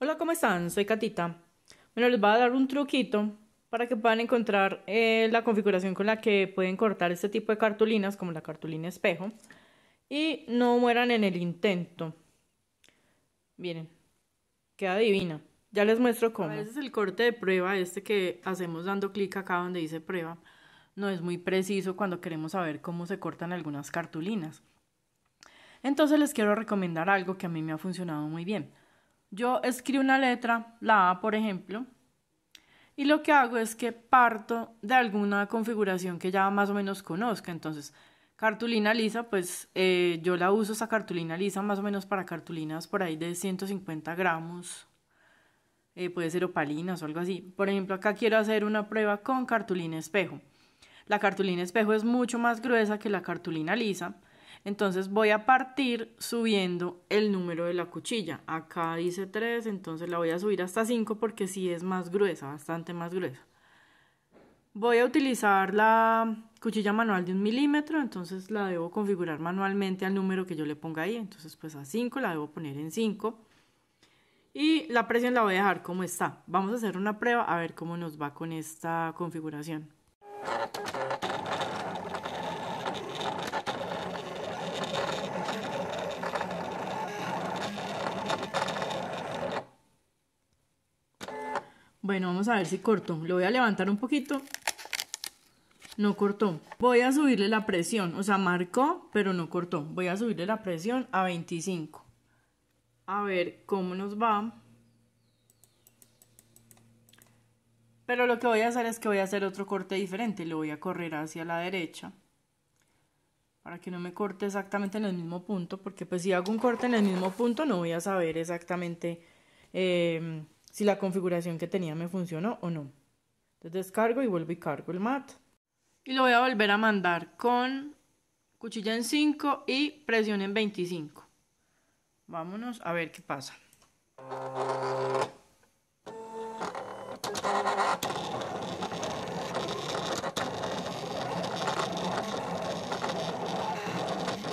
Hola, ¿cómo están? Soy Catita. Bueno, les voy a dar un truquito para que puedan encontrar eh, la configuración con la que pueden cortar este tipo de cartulinas, como la cartulina espejo, y no mueran en el intento. Miren, queda divina. Ya les muestro cómo. A es el corte de prueba, este que hacemos dando clic acá donde dice prueba, no es muy preciso cuando queremos saber cómo se cortan algunas cartulinas. Entonces les quiero recomendar algo que a mí me ha funcionado muy bien. Yo escribo una letra, la A por ejemplo, y lo que hago es que parto de alguna configuración que ya más o menos conozca. Entonces, cartulina lisa, pues eh, yo la uso esa cartulina lisa más o menos para cartulinas por ahí de 150 gramos. Eh, puede ser opalinas o algo así. Por ejemplo, acá quiero hacer una prueba con cartulina espejo. La cartulina espejo es mucho más gruesa que la cartulina lisa entonces voy a partir subiendo el número de la cuchilla. Acá dice 3, entonces la voy a subir hasta 5 porque si es más gruesa, bastante más gruesa. Voy a utilizar la cuchilla manual de un milímetro, entonces la debo configurar manualmente al número que yo le ponga ahí. Entonces pues a 5 la debo poner en 5. Y la presión la voy a dejar como está. Vamos a hacer una prueba a ver cómo nos va con esta configuración. Bueno, vamos a ver si cortó. Lo voy a levantar un poquito. No cortó. Voy a subirle la presión. O sea, marcó, pero no cortó. Voy a subirle la presión a 25. A ver cómo nos va. Pero lo que voy a hacer es que voy a hacer otro corte diferente. Lo voy a correr hacia la derecha. Para que no me corte exactamente en el mismo punto. Porque pues si hago un corte en el mismo punto no voy a saber exactamente... Eh, si la configuración que tenía me funcionó o no. Entonces descargo y vuelvo y cargo el mat. Y lo voy a volver a mandar con cuchilla en 5 y presión en 25. Vámonos a ver qué pasa.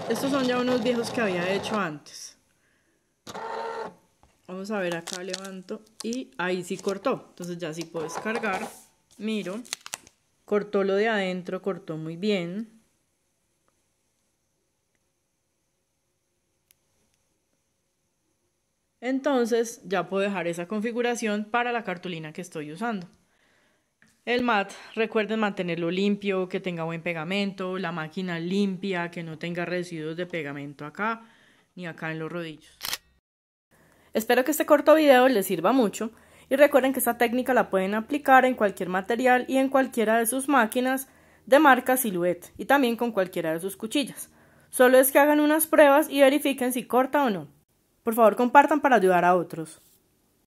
Estos son ya unos viejos que había hecho antes. Vamos a ver acá, levanto y ahí sí cortó. Entonces ya sí puedo descargar. Miro. Cortó lo de adentro, cortó muy bien. Entonces ya puedo dejar esa configuración para la cartulina que estoy usando. El mat, recuerden mantenerlo limpio, que tenga buen pegamento, la máquina limpia, que no tenga residuos de pegamento acá ni acá en los rodillos. Espero que este corto video les sirva mucho y recuerden que esta técnica la pueden aplicar en cualquier material y en cualquiera de sus máquinas de marca Silhouette y también con cualquiera de sus cuchillas. Solo es que hagan unas pruebas y verifiquen si corta o no. Por favor compartan para ayudar a otros.